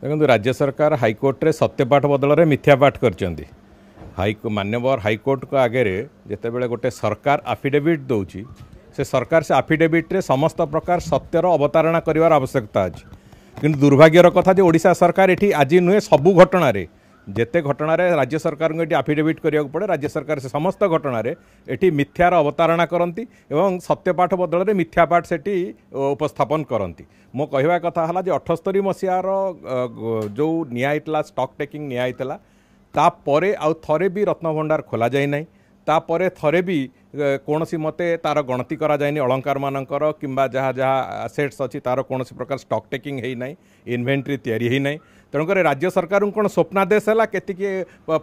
ଦେଖନ୍ତୁ ରାଜ୍ୟ ସରକାର ହାଇକୋର୍ଟରେ ସତ୍ୟପାଠ ବଦଳରେ ମିଥ୍ୟାପାଠ କରିଛନ୍ତି ହାଇ ମାନ୍ୟବର ହାଇକୋର୍ଟଙ୍କ ଆଗରେ ଯେତେବେଳେ ଗୋଟେ ସରକାର ଆଫିଡେଭିଟ୍ ଦେଉଛି ସେ ସରକାର ସେ ଆଫିଡେଭିଟ୍ରେ ସମସ୍ତ ପ୍ରକାର ସତ୍ୟର ଅବତାରଣା କରିବାର ଆବଶ୍ୟକତା ଅଛି କିନ୍ତୁ ଦୁର୍ଭାଗ୍ୟର କଥା ଯେ ଓଡ଼ିଶା ସରକାର ଏଠି ଆଜି ନୁହେଁ ସବୁ ଘଟଣାରେ ଯେତେ ଘଟଣାରେ ରାଜ୍ୟ ସରକାରଙ୍କୁ ଏଠି ଆଫିଡେଭିଟ୍ କରିବାକୁ ପଡ଼େ ରାଜ୍ୟ ସରକାର ସେ ସମସ୍ତ ଘଟଣାରେ ଏଠି ମିଥ୍ୟାର ଅବତାରଣା କରନ୍ତି ଏବଂ ସତ୍ୟପାଠ ବଦଳରେ ମିଥ୍ୟାପାଠ ସେଠି ଉପସ୍ଥାପନ କରନ୍ତି ମୋ କହିବା କଥା ହେଲା ଯେ ଅଠସ୍ତରୀ ମସିହାର ଯେଉଁ ନିଆ ହେଇଥିଲା ଷ୍ଟକ୍ ଟେକିଂ ନିଆ ହେଇଥିଲା ତାପରେ ଆଉ ଥରେ ବି ରତ୍ନଭଣ୍ଡାର ଖୋଲାଯାଇ ନାହିଁ ତାପରେ ଥରେ ବି କୌଣସି ମତେ ତାର ଗଣତି କରାଯାଇନି ଅଳଙ୍କାରମାନଙ୍କର କିମ୍ବା ଯାହା ଯାହା ଆସେଟ୍ସ ଅଛି ତାର କୌଣସି ପ୍ରକାର ଷ୍ଟକ୍ ଟେକିଂ ହେଇନାହିଁ ଇନଭେଣ୍ଟ୍ରି ତିଆରି ହେଇନାହିଁ ତେଣୁକରି ରାଜ୍ୟ ସରକାରଙ୍କୁ କ'ଣ ସ୍ୱପ୍ନାଦେଶ ହେଲା କେତିକି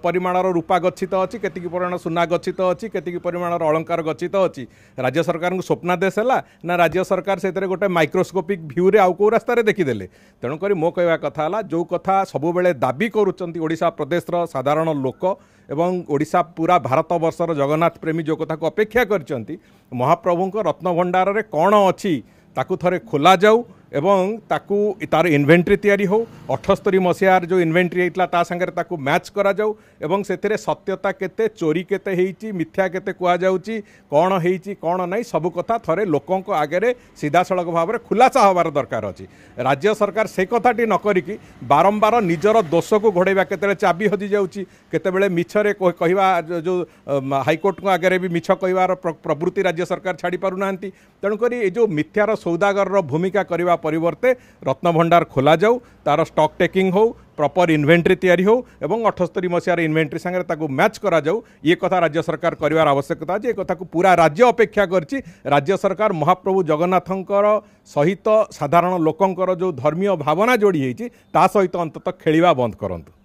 ପରିମାଣର ରୂପା ଗଚ୍ଛିତ ଅଛି କେତିକି ପରିମାଣ ସୁନା ଗଚ୍ଛିତ ଅଛି କେତିକି ପରିମାଣର ଅଳଙ୍କାର ଗଚ୍ଛିତ ଅଛି ରାଜ୍ୟ ସରକାରଙ୍କୁ ସ୍ୱପ୍ନାଦେଶ ହେଲା ନା ରାଜ୍ୟ ସରକାର ସେଥିରେ ଗୋଟେ ମାଇକ୍ରୋସ୍କୋପିକ୍ ଭ୍ୟୁରେ ଆଉ କେଉଁ ରାସ୍ତାରେ ଦେଖିଦେଲେ ତେଣୁକରି ମୋ କହିବା କଥା ହେଲା ଯେଉଁ କଥା ସବୁବେଳେ ଦାବି କରୁଛନ୍ତି ଓଡ଼ିଶା ପ୍ରଦେଶର ସାଧାରଣ ଲୋକ ଏବଂ ଓଡ଼ିଶା ପୁରା ଭାରତବର୍ଷର ଜଗନ୍ନାଥ ପ୍ରେମୀ ଯେଉଁ କଥାକୁ ଅପେକ୍ଷା କରିଛନ୍ତି ମହାପ୍ରଭୁଙ୍କ ରତ୍ନଭଣ୍ଡାରରେ କ'ଣ ଅଛି ତାକୁ ଥରେ ଖୋଲାଯାଉ ଏବଂ ତାକୁ ତା'ର ଇନଭେଣ୍ଟ୍ରି ତିଆରି ହେଉ ଅଠସ୍ତରୀ ମସିହାର ଯେଉଁ ଇନଭେଣ୍ଟ୍ରି ହେଇଥିଲା ତା ସାଙ୍ଗରେ ତାକୁ ମ୍ୟାଚ୍ କରାଯାଉ ଏବଂ ସେଥିରେ ସତ୍ୟତା କେତେ ଚୋରି କେତେ ହେଇଛି ମିଥ୍ୟା କେତେ କୁହାଯାଉଛି କ'ଣ ହେଇଛି କ'ଣ ନାହିଁ ସବୁ କଥା ଥରେ ଲୋକଙ୍କ ଆଗରେ ସିଧାସଳଖ ଭାବରେ ଖୁଲାସା ହେବାର ଦରକାର ଅଛି ରାଜ୍ୟ ସରକାର ସେ କଥାଟି ନ କରିକି ବାରମ୍ବାର ନିଜର ଦୋଷକୁ ଘୋଡ଼େଇବା କେତେବେଳେ ଚାବି ହଜିଯାଉଛି କେତେବେଳେ ମିଛରେ କହିବା ଯେଉଁ ହାଇକୋର୍ଟଙ୍କ ଆଗରେ ବି ମିଛ କହିବାର ପ୍ରବୃତ୍ତି ରାଜ୍ୟ ସରକାର ଛାଡ଼ି ପାରୁନାହାନ୍ତି ତେଣୁକରି ଏ ଯେଉଁ ମିଥ୍ୟାର ସୌଦାଗରର ଭୂମିକା କରିବା পরিবর্তে রত্নভণ্ডার খোলা যাও তার স্টক টেকিং হোক প্রপর ইনভেন্টরি তৈরি হোক এবং অঠস্তরি মশিয়ার ইনভেন্টরি সাংরে তাকে ম্যাচ করা যাও ইয়ে কথা রাজ্য সরকার করার আবশ্যকতা যে কথা পুরা রাজ্য অপেক্ষা করছি রাজ্য সরকার মহাপ্রভু জগন্নাথঙ্কর সহিত সাধারণ লোকঙ্কর যে ধর্মীয় ভাবনা যোড়ি হয়েছি তা সহিত অন্তত খেলা বন্ধ করতু